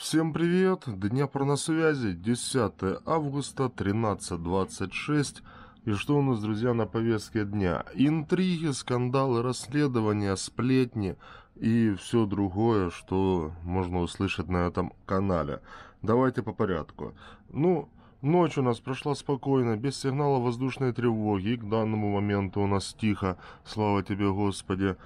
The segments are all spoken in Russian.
Всем привет! Дня про на связи, 10 августа, 13.26. И что у нас, друзья, на повестке дня? Интриги, скандалы, расследования, сплетни и все другое, что можно услышать на этом канале. Давайте по порядку. Ну, Ночь у нас прошла спокойно, без сигнала воздушной тревоги, и к данному моменту у нас тихо, слава тебе, Господи.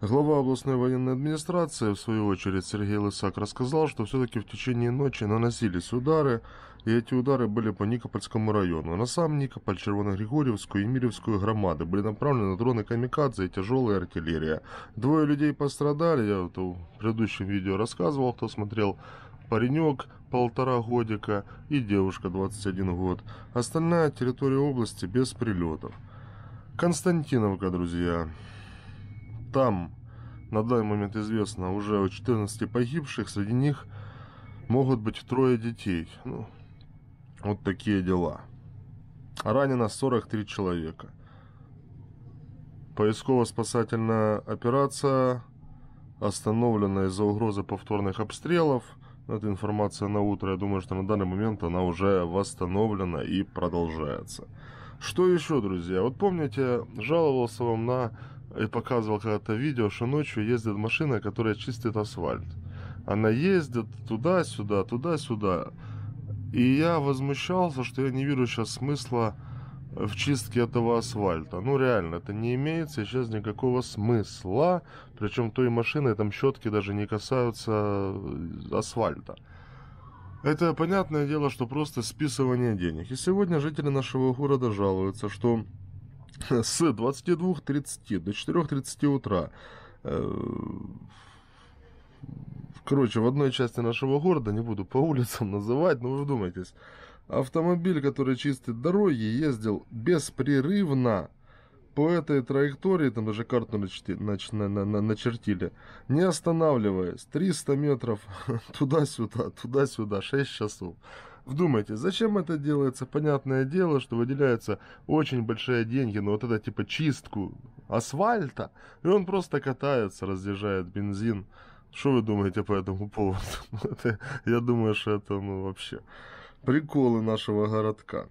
Глава областной военной администрации, в свою очередь, Сергей Лысак рассказал, что все-таки в течение ночи наносились удары, и эти удары были по Никопольскому району. А на сам Никополь, Червоногригорьевскую и Миревскую громады были направлены дроны «Камикадзе» и тяжелая артиллерия. Двое людей пострадали, я вот в предыдущем видео рассказывал, кто смотрел, паренек полтора годика и девушка 21 год. Остальная территория области без прилетов. Константиновка, друзья. Там на данный момент известно уже 14 погибших, среди них могут быть трое детей. Ну, вот такие дела. Ранено 43 человека. Поисково-спасательная операция остановлена из-за угрозы повторных обстрелов. Ну, Это информация на утро. Я думаю, что на данный момент она уже восстановлена и продолжается. Что еще, друзья? Вот помните, жаловался вам на и показывал когда-то видео, что ночью ездит машина, которая чистит асфальт. Она ездит туда-сюда, туда-сюда. И я возмущался, что я не вижу сейчас смысла в чистке этого асфальта. Ну реально, это не имеется сейчас никакого смысла. Причем той машины там щетки даже не касаются э, асфальта. Это понятное дело, что просто списывание денег. И сегодня жители нашего города жалуются, что с 22.30 до 4.30 утра. Э, короче, в одной части нашего города, не буду по улицам называть, но вы вдумайтесь, автомобиль, который чистит дороги, ездил беспрерывно по этой траектории, там даже карту начти, нач, на, начертили, не останавливаясь, 300 метров туда-сюда, туда-сюда, 6 часов. Вдумайтесь, зачем это делается? Понятное дело, что выделяются очень большие деньги Но вот это типа чистку асфальта, и он просто катается, разъезжает бензин. Что вы думаете по этому поводу? это, я думаю, что это ну вообще приколы нашего городка.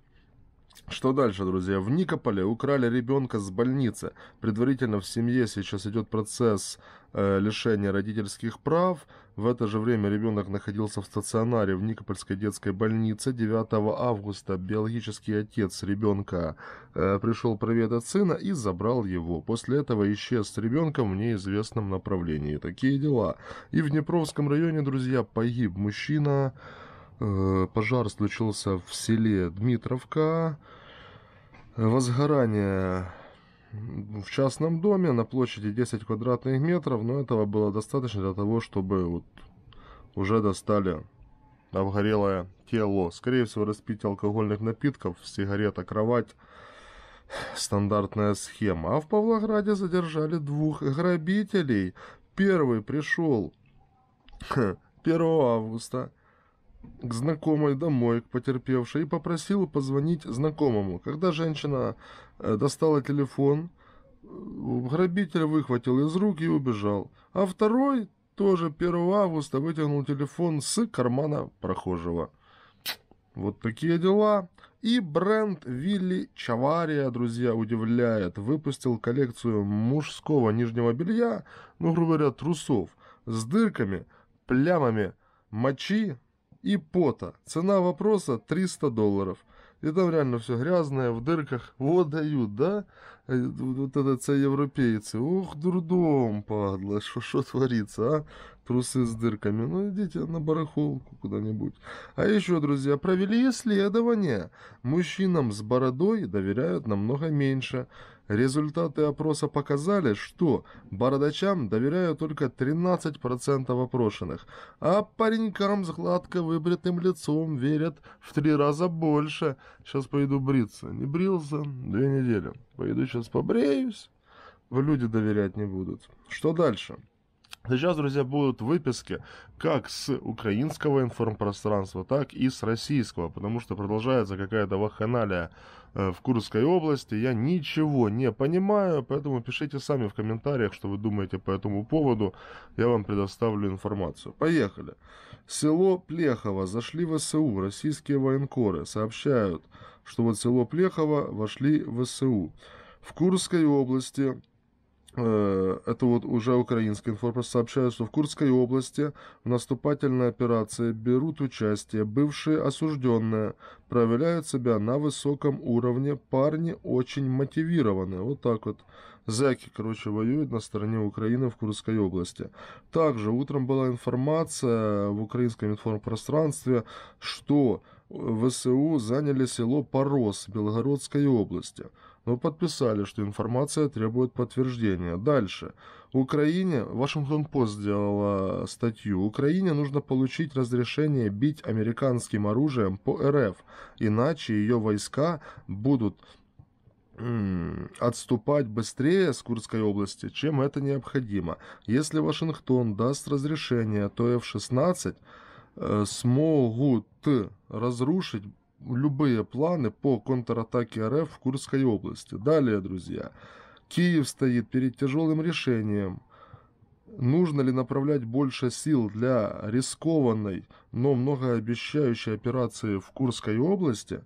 Что дальше, друзья? В Никополе украли ребенка с больницы. Предварительно в семье сейчас идет процесс э, лишения родительских прав. В это же время ребенок находился в стационаре в Никопольской детской больнице. 9 августа биологический отец ребенка э, пришел проведать сына и забрал его. После этого исчез с ребенком в неизвестном направлении. Такие дела. И в Днепровском районе, друзья, погиб мужчина... Э, пожар случился в селе Дмитровка. Возгорание в частном доме на площади 10 квадратных метров, но этого было достаточно для того, чтобы вот уже достали обгорелое тело. Скорее всего, распитие алкогольных напитков, сигарета, кровать. Стандартная схема. А в Павлограде задержали двух грабителей. Первый пришел 1 августа к знакомой домой, к потерпевшей, и попросил позвонить знакомому. Когда женщина э, достала телефон, э, грабитель выхватил из рук и убежал. А второй тоже 1 августа вытянул телефон с кармана прохожего. Вот такие дела. И бренд Вилли Чавария, друзья, удивляет, выпустил коллекцию мужского нижнего белья, ну, грубо говоря, трусов, с дырками, плямами мочи, и пота. Цена вопроса 300 долларов. И там реально все грязное, в дырках. Вот дают, да? Э, вот это це европейцы. Ох, дурдом, падла, что что творится, а? Трусы с дырками. Ну, идите на барахолку куда-нибудь. А еще, друзья, провели исследование. Мужчинам с бородой доверяют намного меньше. Результаты опроса показали, что бородачам доверяют только 13% опрошенных, а паренькам с гладко выбритым лицом верят в три раза больше. Сейчас пойду бриться. Не брился две недели. Пойду сейчас побреюсь. В люди доверять не будут. Что дальше? Сейчас, друзья, будут выписки как с украинского информпространства, так и с российского, потому что продолжается какая-то ваханалия э, в Курской области. Я ничего не понимаю, поэтому пишите сами в комментариях, что вы думаете по этому поводу. Я вам предоставлю информацию. Поехали. Село Плехово. Зашли в СУ. Российские военкоры сообщают, что вот село Плехово вошли в СУ. В Курской области Э, это вот уже украинская информация, сообщает, что в Курской области в наступательной операции берут участие бывшие осужденные, проявляют себя на высоком уровне, парни очень мотивированы. вот так вот. Зэки, короче, воюют на стороне Украины в Курской области. Также утром была информация в украинском информпространстве, что э, ВСУ заняли село Порос Белгородской области – вы подписали, что информация требует подтверждения. Дальше. Украине, Вашингтон-Пост сделала статью, Украине нужно получить разрешение бить американским оружием по РФ, иначе ее войска будут отступать быстрее с Курской области, чем это необходимо. Если Вашингтон даст разрешение, то F-16 э, смогут разрушить любые планы по контратаке РФ в Курской области. Далее, друзья, Киев стоит перед тяжелым решением – Нужно ли направлять больше сил для рискованной, но многообещающей операции в Курской области?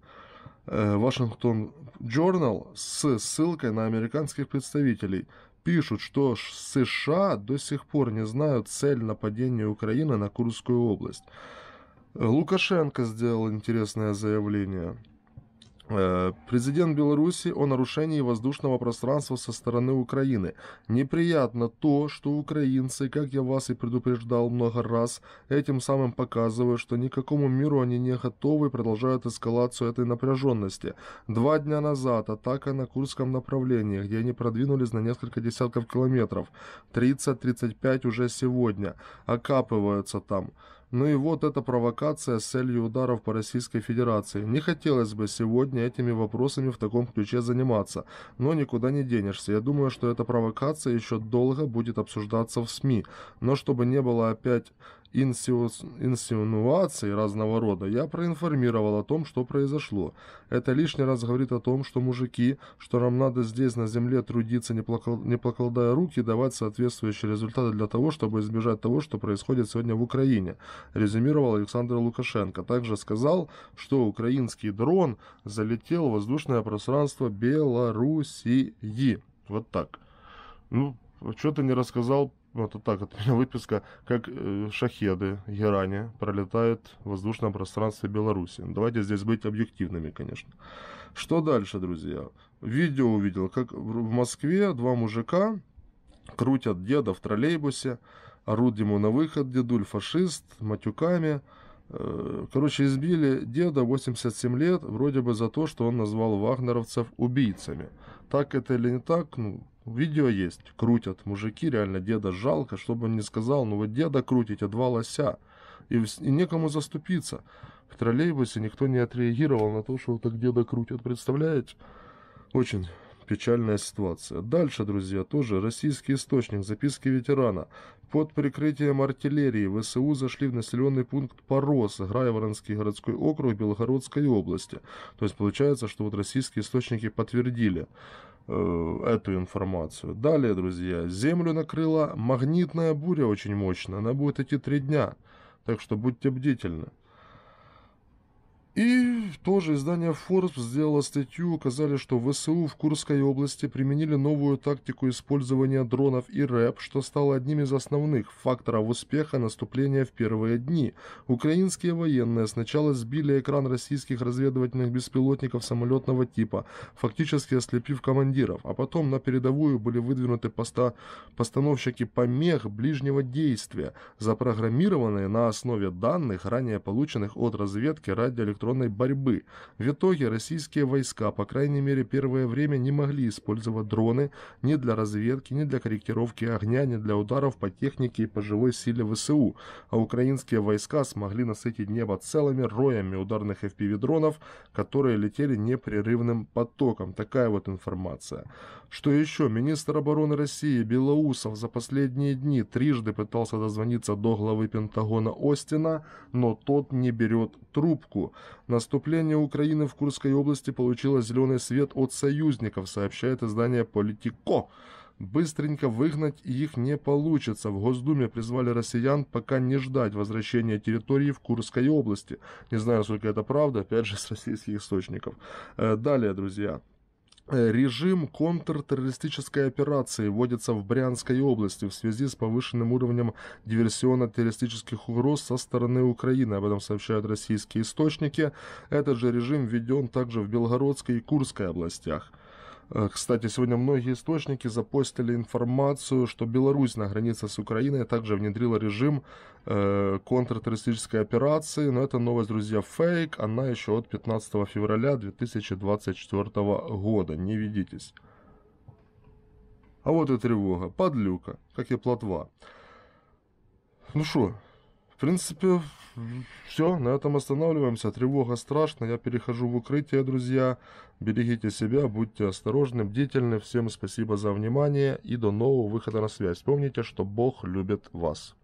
Э, Вашингтон Journal с ссылкой на американских представителей пишут, что США до сих пор не знают цель нападения Украины на Курскую область. Лукашенко сделал интересное заявление. Э, Президент Беларуси о нарушении воздушного пространства со стороны Украины. Неприятно то, что украинцы, как я вас и предупреждал много раз, этим самым показывают, что никакому миру они не готовы и продолжают эскалацию этой напряженности. Два дня назад атака на Курском направлении, где они продвинулись на несколько десятков километров. 30-35 уже сегодня. Окапываются там. Ну и вот эта провокация с целью ударов по Российской Федерации. Не хотелось бы сегодня этими вопросами в таком ключе заниматься, но никуда не денешься. Я думаю, что эта провокация еще долго будет обсуждаться в СМИ. Но чтобы не было опять инсиус, инсинуаций разного рода, я проинформировал о том, что произошло. Это лишний раз говорит о том, что мужики, что нам надо здесь на земле трудиться, не, плакал, не покладая руки, давать соответствующие результаты для того, чтобы избежать того, что происходит сегодня в Украине, резюмировал Александр Лукашенко. Также сказал, что украинский дрон залетел в воздушное пространство Белоруссии. Вот так. Ну, что ты не рассказал вот, так вот меня выписка, как э, шахеды Геране пролетают в воздушном пространстве Беларуси. Давайте здесь быть объективными, конечно. Что дальше, друзья? Видео увидел, как в Москве два мужика крутят деда в троллейбусе, орут ему на выход, дедуль фашист, матюками. Э, короче, избили деда 87 лет, вроде бы за то, что он назвал вагнеровцев убийцами. Так это или не так, ну, Видео есть, крутят. Мужики, реально, деда жалко, чтобы он не сказал, ну вот деда крутите, два лося. И, и некому заступиться. В троллейбусе никто не отреагировал на то, что вот так деда крутят, представляете? Очень Печальная ситуация. Дальше, друзья, тоже российский источник записки ветерана. Под прикрытием артиллерии ВСУ зашли в населенный пункт Порос, Грайворонский городской округ Белгородской области. То есть получается, что вот российские источники подтвердили э, эту информацию. Далее, друзья, Землю накрыла магнитная буря очень мощная. Она будет идти три дня. Так что будьте бдительны. И тоже издание Forbes сделало статью, указали, что ВСУ в Курской области применили новую тактику использования дронов и РЭП, что стало одним из основных факторов успеха наступления в первые дни. Украинские военные сначала сбили экран российских разведывательных беспилотников самолетного типа, фактически ослепив командиров, а потом на передовую были выдвинуты поста постановщики помех ближнего действия, запрограммированные на основе данных, ранее полученных от разведки радиоэлектронных электронной борьбы. В итоге российские войска, по крайней мере первое время, не могли использовать дроны ни для разведки, ни для корректировки огня, ни для ударов по технике и по живой силе ВСУ, а украинские войска смогли насытить небо целыми роями ударных FPV-дронов, которые летели непрерывным потоком. Такая вот информация. Что еще? Министр обороны России Белоусов за последние дни трижды пытался дозвониться до главы Пентагона Остина, но тот не берет трубку. Наступление Украины в Курской области получило зеленый свет от союзников, сообщает издание «Политико». Быстренько выгнать их не получится. В Госдуме призвали россиян пока не ждать возвращения территории в Курской области. Не знаю, сколько это правда, опять же, с российских источников. Э, далее, друзья. Э, режим контртеррористической операции вводится в Брянской области в связи с повышенным уровнем диверсионно-террористических угроз со стороны Украины. Об этом сообщают российские источники. Этот же режим введен также в Белгородской и Курской областях. Э, кстати, сегодня многие источники запостили информацию, что Беларусь на границе с Украиной также внедрила режим э, контртеррористической операции, но эта новость, друзья, фейк, она еще от 15 февраля 2024 года, не ведитесь. А вот и тревога, подлюка, как и плотва. Ну что, в принципе, все, на этом останавливаемся. Тревога страшна. Я перехожу в укрытие, друзья. Берегите себя, будьте осторожны, бдительны. Всем спасибо за внимание и до нового выхода на связь. Помните, что Бог любит вас.